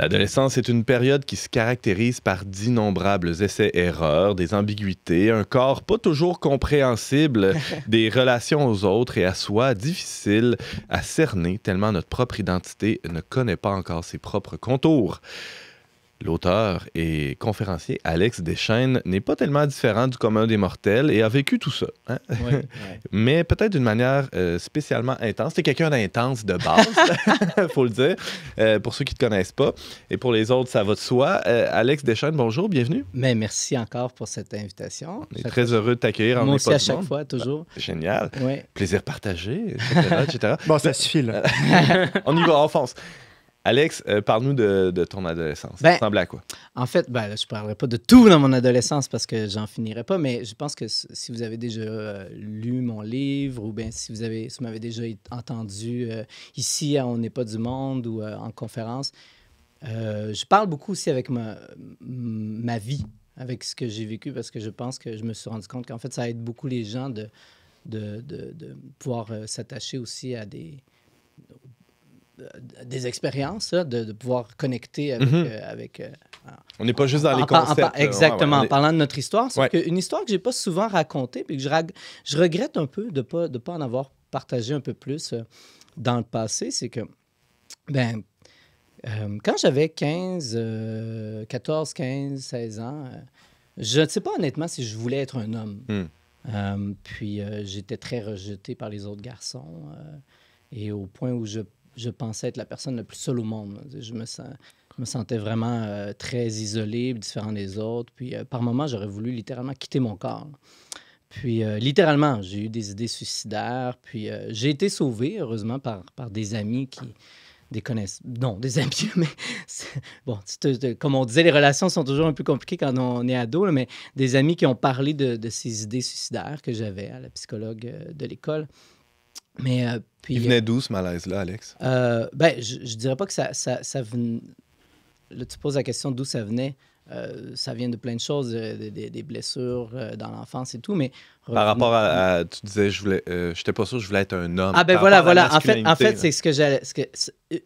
L'adolescence est une période qui se caractérise par d'innombrables essais-erreurs, des ambiguïtés, un corps pas toujours compréhensible, des relations aux autres et à soi difficiles à cerner tellement notre propre identité ne connaît pas encore ses propres contours. L'auteur et conférencier Alex Deschaines n'est pas tellement différent du commun des mortels et a vécu tout ça. Hein? Mais peut-être d'une manière euh, spécialement intense. C'est quelqu'un d'intense de base, faut le dire, euh, pour ceux qui ne te connaissent pas. Et pour les autres, ça va de soi. Euh, Alex Deschaines, bonjour, bienvenue. Mais merci encore pour cette invitation. On est très heureux de t'accueillir en Moi aussi, à chaque fois, toujours. Bah, génial. Plaisir partagé, etc. etc. bon, ça suffit, là. on y va, en France. Alex, euh, parle-nous de, ton adolescence. ça ben, ressemblait à quoi? En fait, ben, je ne parlerai pas de tout dans mon adolescence parce que j'en finirai pas, mais je pense que si vous avez déjà euh, lu mon livre ou bien si vous avez, m'avez déjà entendu euh, ici à On n'est pas du monde ou en conférence, je parle beaucoup aussi avec ma, ma vie, avec ce que j'ai vécu parce que je pense que je me suis rendu compte qu'en fait, ça aide beaucoup les gens de, de pouvoir s'attacher aussi à des, euh, des expériences, de, pouvoir connecter avec. Mhm. Euh, euh, on n'est pas juste dans les concepts. exactement. En parlant de notre histoire, c'est ouais. une histoire que j'ai pas souvent racontée, puis que je, je regrette un peu de pas de pas en avoir partagé un peu plus dans le passé, c'est que ben quand j'avais 15, 14, 15, 16 ans, je ne sais pas honnêtement si je voulais être un homme. Hmm. puis j'étais très rejeté par les autres garçons. et au point où je je pensais être la personne la plus seule au monde. Je me, sentais vraiment euh, très isolé, différent des autres. Puis euh, par moments, j'aurais voulu littéralement quitter mon corps. Puis euh, littéralement, j'ai eu des idées suicidaires. Puis j'ai été sauvé, heureusement, par, par des amis qui, des connaissances. Non, des amis, mais bon, comme on disait, les relations sont toujours un peu compliquées quand on est ado, mais des amis qui ont parlé de, de ces idées suicidaires que j'avais à la psychologue de l'école. Euh, Il euh, venait d'où ce malaise-là, Alex euh, ben, je, je, dirais pas que ça, ça, ça venait. Là, tu poses la question d'où ça venait. ça vient de plein de choses, des, blessures dans l'enfance et tout, mais... Par rapport à, Tu disais, je voulais... j'étais pas sûr je voulais être un homme. Ah ben voilà, voilà. En fait, en fait c'est ce que j'allais...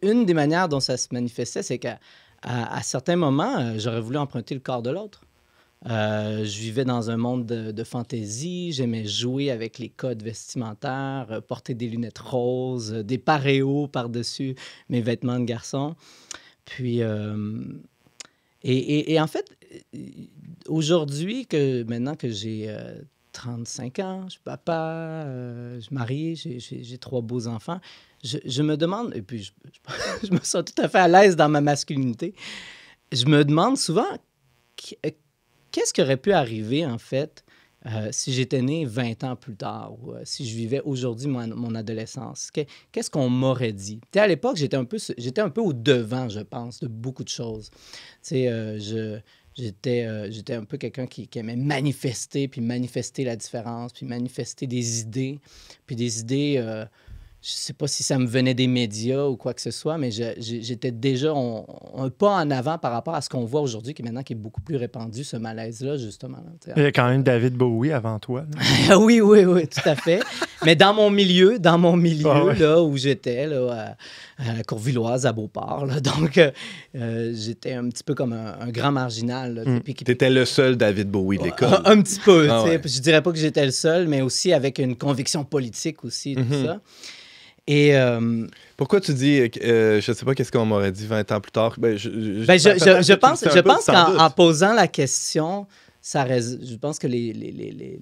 une des manières dont ça se manifestait, c'est qu'à à certains moments, j'aurais voulu emprunter le corps de l'autre. Euh, je vivais dans un monde de, fantaisie. J'aimais jouer avec les codes vestimentaires, euh, porter des lunettes roses, euh, des paréos par-dessus mes vêtements de garçon. Puis, et, en fait, aujourd'hui, que maintenant que j'ai 35 ans, je suis papa, je suis marié, j'ai trois beaux enfants, je, me demande, et puis je me sens tout à fait à l'aise dans ma masculinité, je me demande souvent qu'est-ce qui aurait pu arriver, en fait, euh, si j'étais né 20 ans plus tard ou euh, si je vivais aujourd'hui mon, mon, adolescence, qu'est-ce qu'on m'aurait dit? à l'époque, j'étais un, peu, un peu au devant, je pense, de beaucoup de choses. Euh, je, j'étais, euh, j'étais un peu quelqu'un qui, qui, aimait manifester, puis manifester la différence, puis manifester des idées, puis des idées je sais pas si ça me venait des médias ou quoi que ce soit, mais j'étais déjà un pas en avant par rapport à ce qu'on voit aujourd'hui, qui maintenant qui est beaucoup plus répandu, ce malaise-là, justement. Il y a quand même David Bowie avant toi. oui, oui, oui, tout à fait. mais dans mon milieu, dans mon milieu, ah là, où j'étais, là, à, la Courvilloise, à Beauport, là, donc euh, j'étais un petit peu comme un, grand marginal. Tu hmm. T'étais le seul David Bowie de l'école. Un, petit peu, ah je dirais pas que j'étais le seul, mais aussi avec une conviction politique aussi, tout mhm. ça. Et, euh, Pourquoi tu dis, euh, euh, je ne sais pas qu'est-ce qu'on m'aurait dit 20 ans plus tard? Ben, je, je, ben, ben, pense, je pense qu'en posant la question, ça je pense que les, les, les,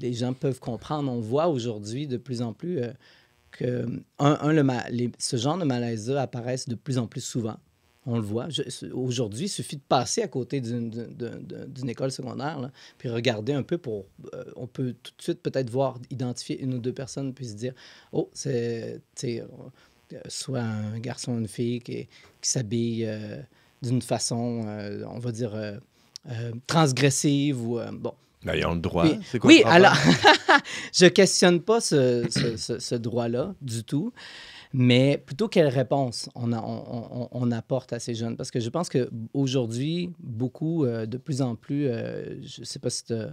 les, gens peuvent comprendre. On voit aujourd'hui de plus en plus que, un, ce genre de malaise apparaissent de plus en plus souvent. On le voit. Aujourd'hui, il suffit de passer à côté d'une école secondaire, puis regarder un peu pour. Euh, on peut tout de suite peut-être voir, identifier une ou deux personnes, puis se dire Oh, c'est. Euh, soit un garçon ou une fille qui, s'habille euh, d'une façon, on va dire, transgressive ou. bon. Ben, le droit. quoi oui, alors, je questionne pas ce droit-là du tout. Mais plutôt quelle réponse on, on, apporte à ces jeunes? Parce que je pense qu'aujourd'hui, beaucoup, euh, de plus en plus, euh, je ne sais pas si tu as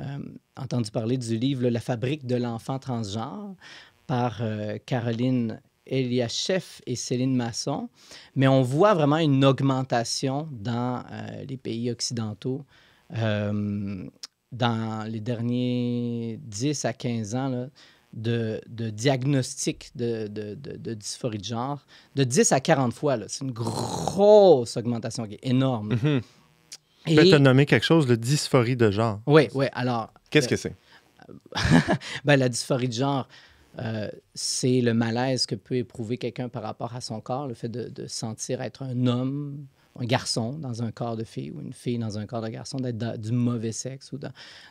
euh, entendu parler du livre La fabrique de l'enfant transgenre par Caroline Eliachef et Céline Masson. Mais on voit vraiment une augmentation dans les pays occidentaux dans les derniers 10 à 15 ans. Là, de, de diagnostic de, de, de, dysphorie de genre de 10 à 40 fois. C'est une grosse augmentation qui est énorme. Mm -hmm. Et... Ben, tu quelque chose, de dysphorie de genre. Oui, oui. Alors. Qu'est-ce euh, que c'est? Ben, la dysphorie de genre, euh, c'est le malaise que peut éprouver quelqu'un par rapport à son corps, le fait de, de sentir être un homme un garçon dans un corps de fille ou une fille dans un corps de garçon, d'être du mauvais sexe. Ou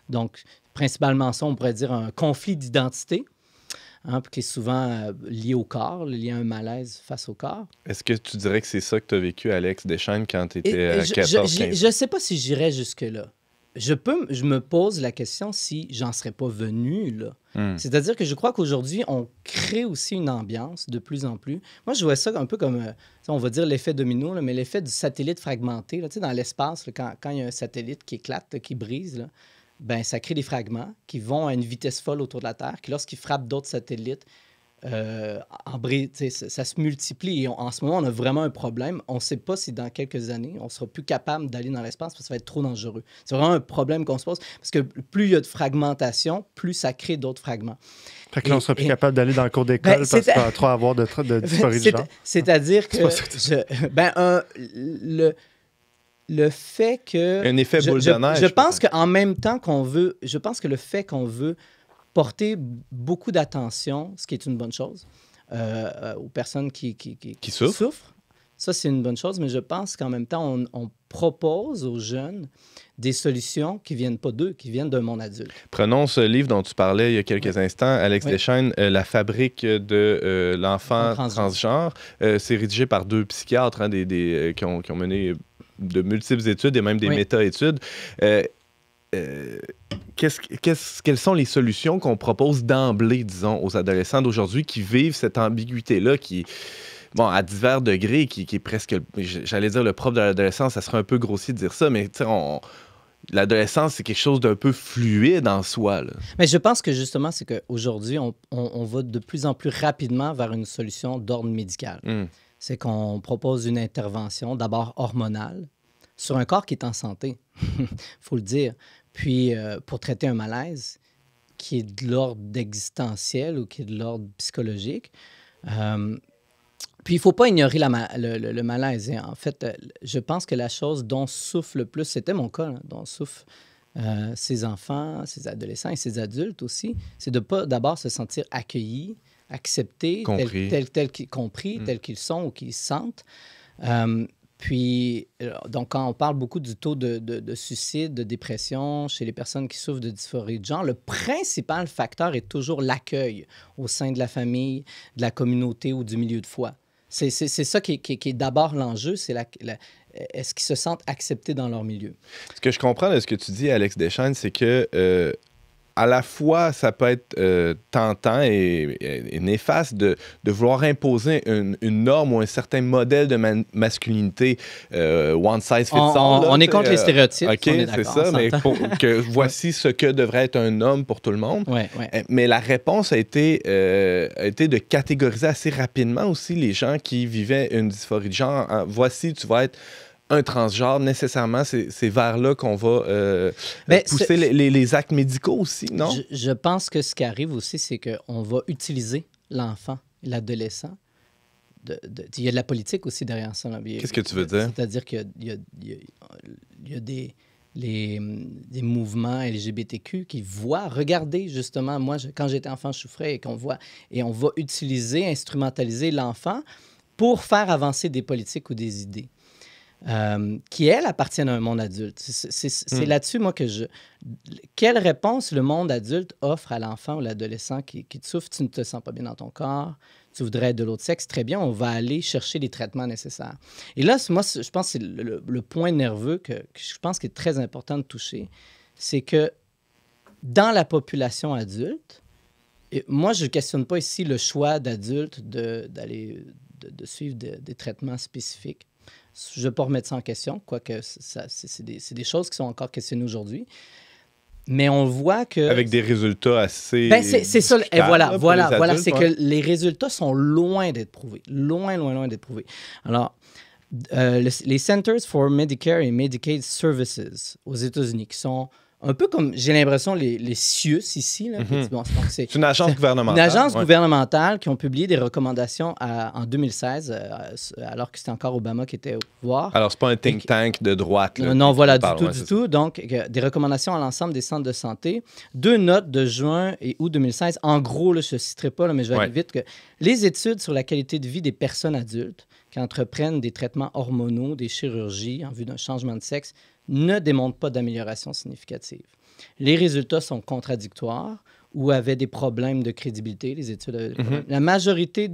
Donc, principalement ça, on pourrait dire un conflit d'identité. Hein, qui est souvent euh, lié au corps, lié à un malaise face au corps. Est-ce que tu dirais que c'est ça que tu as vécu, Alex Deschaines, quand tu étais 14 euh, Je ne sais pas si j'irais jusque-là je, peux, je me pose la question si j'en serais pas venu. là. Hmm. C'est-à-dire que je crois qu'aujourd'hui, on crée aussi une ambiance de plus en plus. Moi, je vois ça un peu comme, euh, on va dire l'effet domino, mais l'effet du satellite fragmenté. dans l'espace, quand, quand il y a un satellite qui éclate, qui brise, ben, ça crée des fragments qui vont à une vitesse folle autour de la Terre, qui, lorsqu'ils frappent d'autres satellites, euh, en ça, se multiplie. Et en ce moment, on a vraiment un problème. On ne sait pas si dans quelques années, on sera plus capable d'aller dans l'espace parce que ça va être trop dangereux. C'est vraiment un problème qu'on se pose parce que plus il y a de fragmentation, plus ça crée d'autres fragments. Fait que là, on ne sera plus capable d'aller dans le cours d'école ben, parce qu'on va trop avoir de, de, de C'est-à-dire que, ben, le, le fait que... Un effet boule je, neige je pense qu'en même temps qu'on veut... Je pense que le fait qu'on veut porter beaucoup d'attention, ce qui est une bonne chose, euh, euh, aux personnes qui, qui, souffrent. Ça, c'est une bonne chose, mais je pense qu'en même temps, on, propose aux jeunes des solutions qui viennent pas d'eux, qui viennent d'un monde adulte. Prenons ce livre dont tu parlais il y a quelques instants, Alex oui. Euh, La fabrique de l'enfant transgenre. c'est rédigé par deux psychiatres hein, qui, ont, mené de multiples études et même des méta-études. Euh, euh, quelles sont les solutions qu'on propose d'emblée, disons, aux adolescents d'aujourd'hui qui vivent cette ambiguïté-là qui bon, à divers degrés, qui, est presque, j'allais dire le propre de l'adolescence, ça serait un peu grossier de dire ça, mais l'adolescence, c'est quelque chose d'un peu fluide en soi. Mais je pense que justement, c'est qu'aujourd'hui, on, on, va de plus en plus rapidement vers une solution d'ordre médical. Hmm. C'est qu'on propose une intervention d'abord hormonale sur un corps qui est en santé, faut le dire. Puis, euh, pour traiter un malaise qui est de l'ordre existentiel ou qui est de l'ordre psychologique, euh, puis il ne faut pas ignorer la le, malaise. Et hein. en fait, euh, je pense que la chose dont souffle le plus, c'était mon cas, hein, dont souffrent ses ces enfants, ces adolescents et ces adultes aussi, c'est de pas d'abord se sentir accueilli, accepté, compris. tel, tel, compris, mm. tels qu'ils sont ou qu'ils sentent. Puis, euh, donc, quand on parle beaucoup du taux de, de, suicide, de dépression chez les personnes qui souffrent de dysphorie de genre, le principal facteur est toujours l'accueil au sein de la famille, de la communauté ou du milieu de foi. C'est ça qui est, qui qui est d'abord l'enjeu, c'est la, est-ce qu'ils se sentent acceptés dans leur milieu. Ce que je comprends de ce que tu dis, Alex Deschênes, c'est que euh, à la fois, ça peut être euh, tentant et, néfaste de, de, vouloir imposer une, norme ou un certain modèle de masculinité euh, one size fits all. On, est contre les euh, stéréotypes. OK, c'est ça, mais que voici ce que devrait être un homme pour tout le monde. Eh, mais la réponse a été, a été de catégoriser assez rapidement aussi les gens qui vivaient une dysphorie de genre. Hein. voici, tu vas être un transgenre, nécessairement, c'est vers là qu'on va euh, euh, ben, pousser les, actes médicaux aussi, non? Je, pense que ce qui arrive aussi, c'est qu'on va utiliser l'enfant, l'adolescent. il y a de la politique aussi derrière ça. Qu'est-ce que tu veux dire? C'est-à-dire qu'il y, a des, les, mouvements LGBTQ qui voient, regardez justement, moi, quand j'étais enfant, je souffrais et qu'on voit, et on va utiliser, instrumentaliser l'enfant pour faire avancer des politiques ou des idées. Euh, qui, elles, appartiennent à un monde adulte. C'est hmm. là-dessus, moi, que je... Quelle réponse le monde adulte offre à l'enfant ou l'adolescent qui, te souffre, tu ne te sens pas bien dans ton corps, tu voudrais être de l'autre sexe, très bien, on va aller chercher les traitements nécessaires. Et là, moi, je pense que c'est le, point nerveux que, je pense qu'il est très important de toucher, c'est que dans la population adulte, et moi, je ne questionne pas ici le choix d'adulte d'aller de, suivre des traitements spécifiques je ne veux pas remettre ça en question, quoique c'est des, choses qui sont encore questionnées aujourd'hui. Mais on voit que. Avec des résultats assez. Ben c'est ça. Et voilà, voilà, voilà. C'est que les résultats sont loin d'être prouvés. Loin, loin, loin d'être prouvés. Alors, euh, les Centers for Medicare and Medicaid Services aux États-Unis, qui sont un peu comme, j'ai l'impression, les, les CIUS mhm. ici. c'est une agence gouvernementale. Une agence gouvernementale qui ont publié des recommandations en 2016, euh, alors que c'était encore Obama qui était au pouvoir. Alors, c'est pas un think tank de droite. non, voilà, du tout, du tout. Donc, euh, des recommandations à l'ensemble des centres de santé. Deux notes de juin et août 2016. En gros, je ne citerai pas, mais je vais vite. Que les études sur la qualité de vie des personnes adultes entreprennent des traitements hormonaux, des chirurgies en vue d'un changement de sexe, ne démontrent pas d'amélioration significative. Les résultats sont contradictoires ou avaient des problèmes de crédibilité, les études. Mhm. La majorité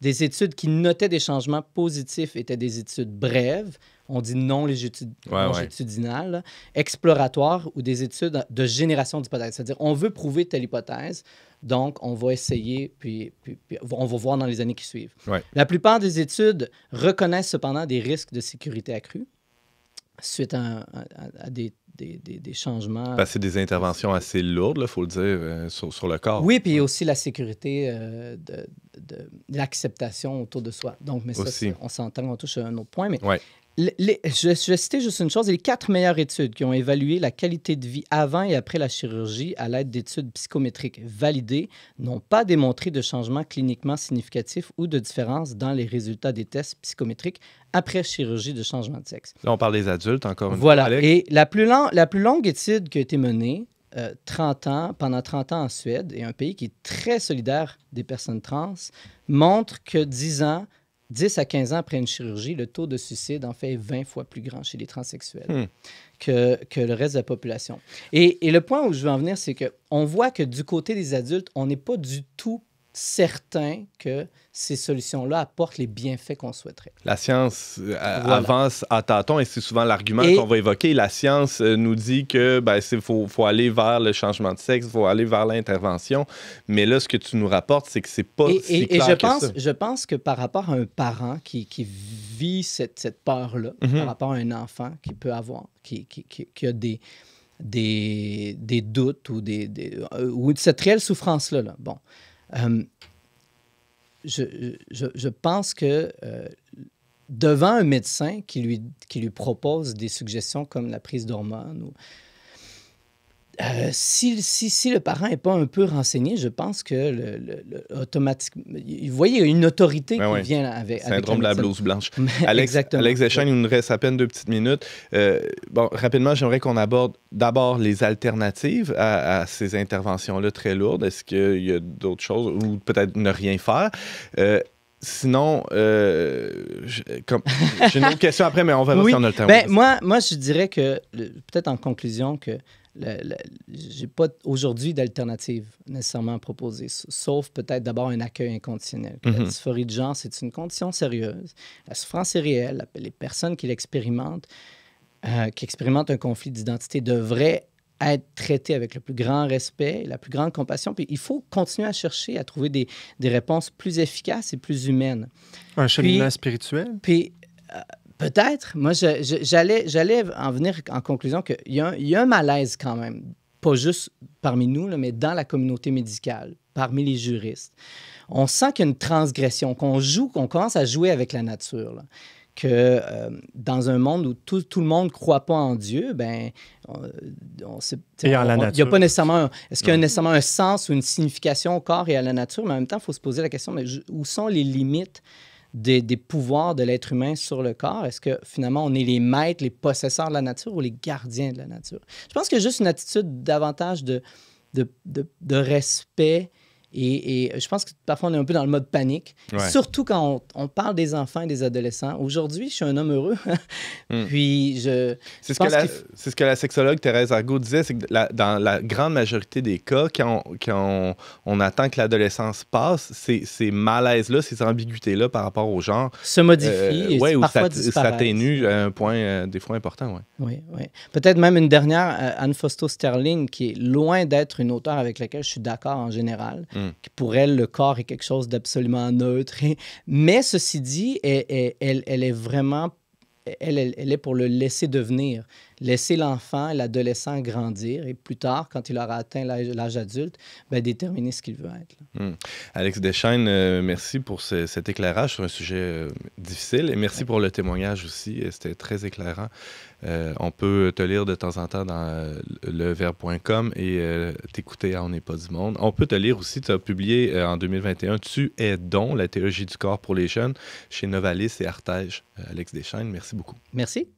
des études qui notaient des changements positifs étaient des études brèves, on dit non longitudinales, études exploratoires ou des études de génération d'hypothèses. C'est-à-dire, on veut prouver telle hypothèse, donc on va essayer, puis, on va voir dans les années qui suivent. La plupart des études reconnaissent cependant des risques de sécurité accrus suite à des des, des, changements. Parce des interventions assez lourdes, il faut le dire, euh, sur, le corps. Oui, puis aussi la sécurité euh, de, l'acceptation autour de soi. Donc, mais ça, on s'entend, on touche à un autre point. Mais je, vais citer juste une chose, les quatre meilleures études qui ont évalué la qualité de vie avant et après la chirurgie à l'aide d'études psychométriques validées n'ont pas démontré de changement cliniquement significatif ou de différence dans les résultats des tests psychométriques après chirurgie de changement de sexe. Là, on parle des adultes encore une voilà. fois. Et la plus, longue étude qui a été menée, euh, ans, pendant 30 ans en Suède, et un pays qui est très solidaire des personnes trans, montre que 10 ans 10 à 15 ans après une chirurgie, le taux de suicide en fait 20 fois plus grand chez les transsexuels hmm. que, que, le reste de la population. Et, et, le point où je veux en venir, c'est qu'on voit que du côté des adultes, on n'est pas du tout certain que ces solutions-là apportent les bienfaits qu'on souhaiterait. La science euh, avance à tâtons et c'est souvent l'argument qu'on va évoquer. La science euh, nous dit que ben, faut, faut, aller vers le changement de sexe, faut aller vers l'intervention. Mais là, ce que tu nous rapportes, c'est que c'est pas et, si et, clair je que pense, Je pense que par rapport à un parent qui, vit cette, peur-là, mhm. par rapport à un enfant qui peut avoir, qui, a des, des, doutes ou, des, euh, cette réelle souffrance là. bon, euh, je, pense que euh, devant un médecin qui lui, propose des suggestions comme la prise d'hormones, ou, euh, si, si, si, le parent n'est pas un peu renseigné, je pense que le, le, le automatiquement. Vous voyez, une autorité ben qui vient avec. Syndrome de la blouse blanche. Alex, Exactement. Alex il nous reste à peine deux petites minutes. Euh, bon, rapidement, j'aimerais qu'on aborde d'abord les alternatives à, ces interventions-là très lourdes. Est-ce qu'il y a d'autres choses ou peut-être ne rien faire? Euh, sinon, j'ai une autre question après, mais on va voir si on a le temps. Ben, moi, moi, je dirais que, peut-être en conclusion, que j'ai pas aujourd'hui d'alternative nécessairement à proposer, sauf peut-être d'abord un accueil inconditionnel. Mhm. La dysphorie de genre, c'est une condition sérieuse. La souffrance est réelle. Les personnes qui l'expérimentent, euh, qui expérimentent un conflit d'identité, devraient être traitées avec le plus grand respect, et la plus grande compassion. Puis il faut continuer à chercher à trouver des, des réponses plus efficaces et plus humaines. Un cheminement spirituel? Puis, euh, Peut-être. Moi, j'allais, en venir en conclusion qu'il y, a un malaise quand même, pas juste parmi nous, mais dans la communauté médicale, parmi les juristes. On sent qu'il y a une transgression, qu'on joue, qu'on commence à jouer avec la nature. que euh, dans un monde où tout, le monde ne croit pas en Dieu, ben, on, on il n'y a pas nécessairement, est-ce qu'il y a nécessairement un sens ou une signification au corps et à la nature, mais en même temps, il faut se poser la question, mais où sont les limites des, pouvoirs de l'être humain sur le corps? Est-ce que finalement on est les maîtres, les possesseurs de la nature ou les gardiens de la nature? Je pense que juste une attitude davantage de, de respect et, je pense que parfois, on est un peu dans le mode panique, surtout quand on, parle des enfants et des adolescents. Aujourd'hui, je suis un homme heureux. Hmm. Puis je. C'est ce, que la sexologue Thérèse Argot disait c'est que dans la grande majorité des cas, quand on, attend que l'adolescence passe, ces, malaises-là, ces ambiguïtés-là par rapport au genre. Se modifient. Euh, et ouais, ou s'atténuent un point, euh, des fois, important. Ouais. Oui, oui. Peut-être même une dernière, euh, Anne Fausto Sterling, qui est loin d'être une auteure avec laquelle je suis d'accord en général. Mm. Pour elle, le corps est quelque chose d'absolument neutre. Mais ceci dit, elle, est vraiment elle, est pour le laisser devenir laisser l'enfant, l'adolescent grandir et plus tard, quand il aura atteint l'âge adulte, bien, déterminer ce qu'il veut être. Hmm. Alex Deschaines, euh, merci pour cet éclairage sur un sujet euh, difficile et merci pour le témoignage aussi. Euh, c'était très éclairant. on peut te lire de temps en temps dans leverbe.com et t'écouter à On n'est pas du monde. On peut te lire aussi. Tu as publié en 2021 Tu es don, la théologie du corps pour les jeunes chez Novalis et Artege. Alex Deschaines, merci beaucoup. Merci.